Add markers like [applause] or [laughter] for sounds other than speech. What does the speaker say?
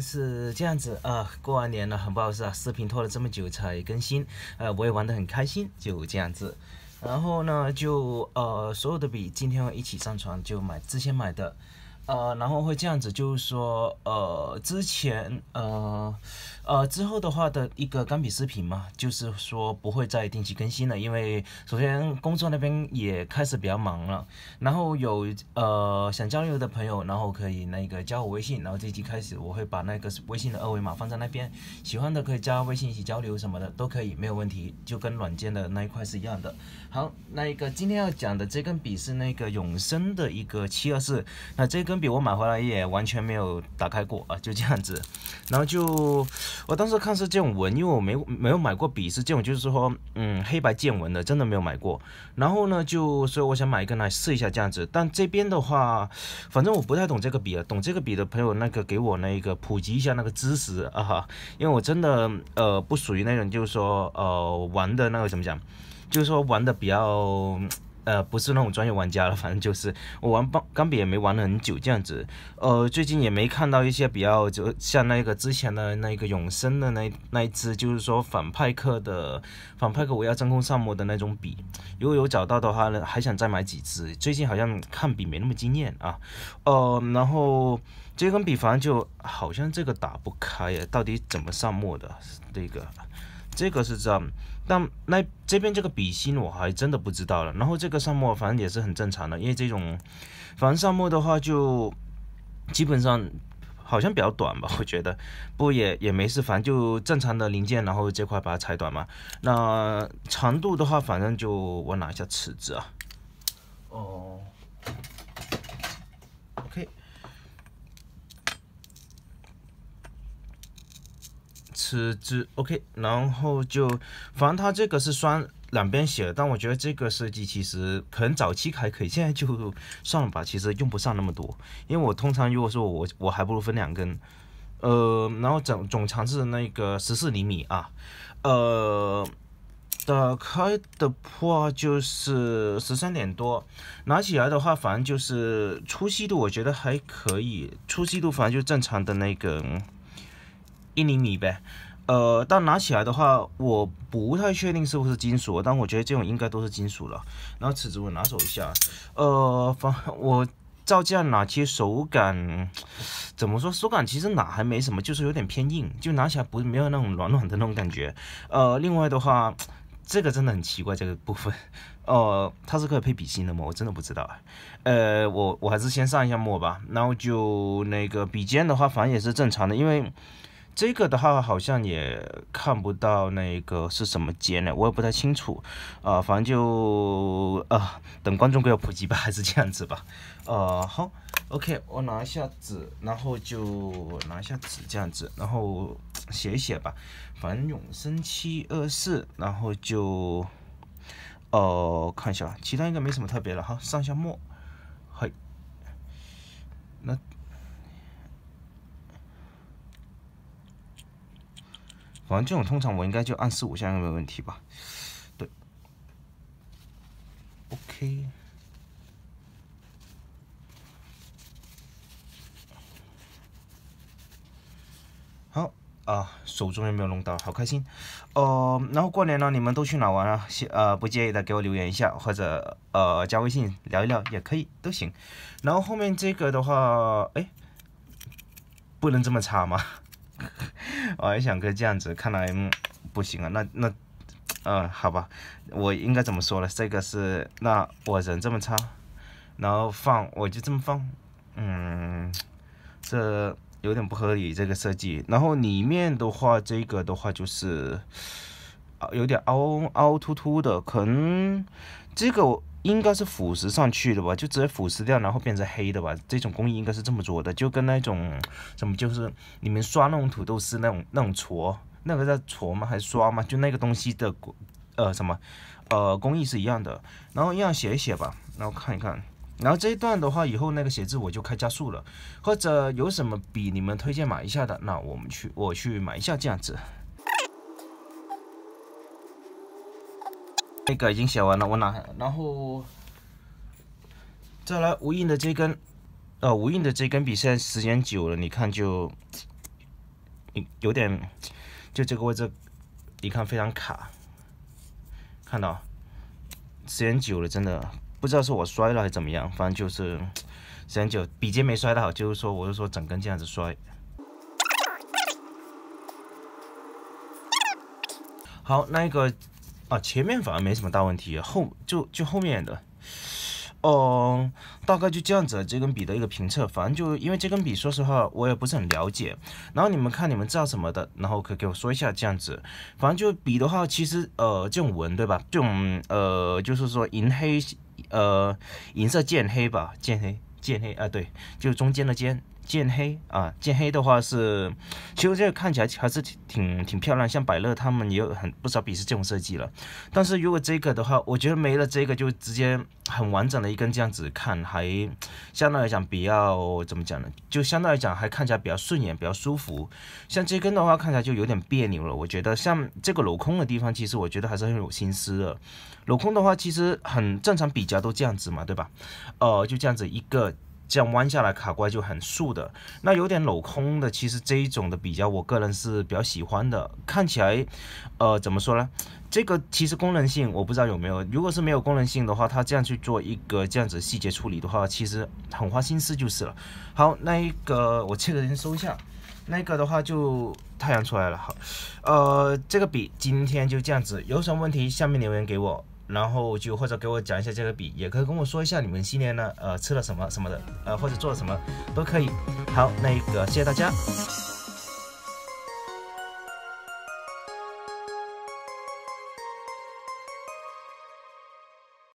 是这样子啊，过完年了，很不好意思啊，视频拖了这么久才更新，呃，我也玩得很开心，就这样子，然后呢，就呃，所有的笔今天一起上传，就买之前买的。呃，然后会这样子，就是说，呃，之前，呃，呃，之后的话的一个钢笔视频嘛，就是说不会再定期更新了，因为首先工作那边也开始比较忙了，然后有呃想交流的朋友，然后可以那个加我微信，然后这期开始我会把那个微信的二维码放在那边，喜欢的可以加微信一起交流什么的都可以，没有问题，就跟软件的那一块是一样的。好，那一个今天要讲的这根笔是那个永生的一个七二四，那这根。笔我买回来也完全没有打开过啊，就这样子。然后就我当时看是这种纹，因为我没没有买过笔是这种，就是说嗯黑白见纹的，真的没有买过。然后呢就所以我想买一个来试一下这样子。但这边的话，反正我不太懂这个笔啊，懂这个笔的朋友那个给我那个普及一下那个知识啊，因为我真的呃不属于那种就是说呃玩的那个怎么讲，就是说玩的比较。呃，不是那种专业玩家了，反正就是我玩钢钢笔也没玩了很久这样子。呃，最近也没看到一些比较，就像那个之前的那个永生的那那一支，就是说反派克的反派克我要真空上墨的那种笔。如果有找到的话呢，还想再买几支。最近好像看笔没那么惊艳啊。呃，然后这根笔反正就好像这个打不开呀，到底怎么上墨的这个？这个是这样，但那这边这个笔芯我还真的不知道了。然后这个上墨反正也是很正常的，因为这种反正上墨的话就基本上好像比较短吧，我觉得不也也没事，反正就正常的零件，然后这块把它裁短嘛。那长度的话，反正就我拿一下尺子啊。哦。是只 OK，然后就，反正它这个是双两边写，但我觉得这个设计其实可能早期还可以，现在就算了吧，其实用不上那么多，因为我通常如果说我我还不如分两根，呃，然后总总长是那个十四厘米啊，呃，打开的话就是十三点多，拿起来的话，反正就是粗细度我觉得还可以，粗细度反正就正常的那个。一厘米呗，呃，但拿起来的话，我不太确定是不是金属，但我觉得这种应该都是金属了。然后尺子我拿走一下，呃，反 [laughs] 我造价哪实手感，怎么说？手感其实哪还没什么，就是有点偏硬，就拿起来不没有那种软软的那种感觉。呃，另外的话，这个真的很奇怪，这个部分，呃，它是可以配笔芯的吗？我真的不知道。呃，我我还是先上一下墨吧，然后就那个笔尖的话，反正也是正常的，因为。这个的话好像也看不到那个是什么阶呢，我也不太清楚。啊，反正就啊，等观众给我普及吧，还是这样子吧。呃，好，OK，我拿一下纸，然后就拿一下纸这样子，然后写一写吧。反正永生七二四，然后就，呃，看一下吧，其他应该没什么特别了哈。上下墨，嘿，那。反正这种通常我应该就按四五下应该没问题吧，对，OK，好啊，手中于没有弄到？好开心，呃，然后过年呢，你们都去哪玩啊？呃，不介意的给我留言一下，或者呃加微信聊一聊也可以都行。然后后面这个的话，哎，不能这么擦吗？[laughs] 我还想个这样子，看来不行啊。那那，嗯，好吧，我应该怎么说呢？这个是那我人这么差，然后放我就这么放，嗯，这有点不合理这个设计。然后里面的话，这个的话就是有点凹凹凸凸的，可能这个应该是腐蚀上去的吧，就直接腐蚀掉，然后变成黑的吧。这种工艺应该是这么做的，就跟那种什么就是你们刷那种土豆丝那种那种戳那个在戳吗？还是刷吗？就那个东西的，呃什么，呃工艺是一样的。然后一样写一写吧，然后看一看。然后这一段的话，以后那个写字我就开加速了。或者有什么笔你们推荐买一下的，那我们去我去买一下这样子。那个已经写完了，我拿，然后再来无印的这根，呃，无印的这根笔，现在时间久了，你看就，有有点，就这个位置，你看非常卡，看到，时间久了，真的不知道是我摔了还是怎么样，反正就是时间久，笔尖没摔到，就是说我是说整根这样子摔。好，那个。啊，前面反而没什么大问题，后就就后面的，嗯，大概就这样子。这根笔的一个评测，反正就因为这根笔，说实话我也不是很了解。然后你们看你们知道什么的，然后可以给我说一下这样子。反正就笔的话，其实呃这种纹对吧？这种呃就是说银黑呃银色渐黑吧，渐黑渐黑啊对，就中间的渐。渐黑啊，渐黑的话是，其实这个看起来还是挺挺漂亮，像百乐他们也有很不少笔是这种设计了。但是如果这个的话，我觉得没了这个就直接很完整的一根这样子看，还相对来讲比较怎么讲呢？就相对来讲还看起来比较顺眼，比较舒服。像这根的话看起来就有点别扭了。我觉得像这个镂空的地方，其实我觉得还是很有心思的。镂空的话其实很正常，笔夹都这样子嘛，对吧？呃，就这样子一个。这样弯下来卡怪就很竖的，那有点镂空的，其实这一种的比较，我个人是比较喜欢的。看起来，呃，怎么说呢？这个其实功能性我不知道有没有，如果是没有功能性的话，它这样去做一个这样子细节处理的话，其实很花心思就是了。好，那一个我这个先收一下，那个的话就太阳出来了。好，呃，这个笔今天就这样子，有什么问题下面留言给我。然后就或者给我讲一下这个笔，也可以跟我说一下你们新年呢，呃，吃了什么什么的，呃，或者做了什么都可以。好，那个谢谢大家。